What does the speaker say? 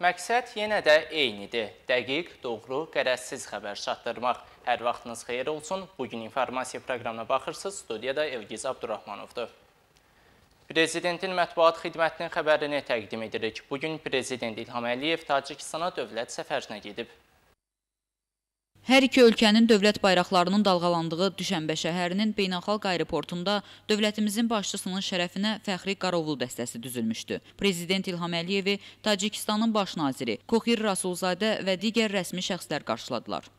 Məqsəd yenə də eynidir. Dəqiq, doğru, qərəzsiz xəbər çatdırmaq. Hər vaxtınız xeyir olsun. Bugün informasiya proqramına baxırsınız. Studiyada Evgiz Abdurrahmanovdur. Prezidentin mətbuat xidmətinin xəbərini təqdim edirik. Bugün Prezident İlham Əliyev Tacikistana dövlət səfərinə gedib. Hər iki ölkənin dövlət bayraqlarının dalğalandığı Düşənbə şəhərinin beynəlxalq aeroportunda dövlətimizin başçısının şərəfinə fəxri qarovul dəstəsi düzülmüşdü. Prezident İlham Əliyevi, Tacikistanın baş naziri Kohir Rasulzadə və digər rəsmi şəxslər qarşıladılar.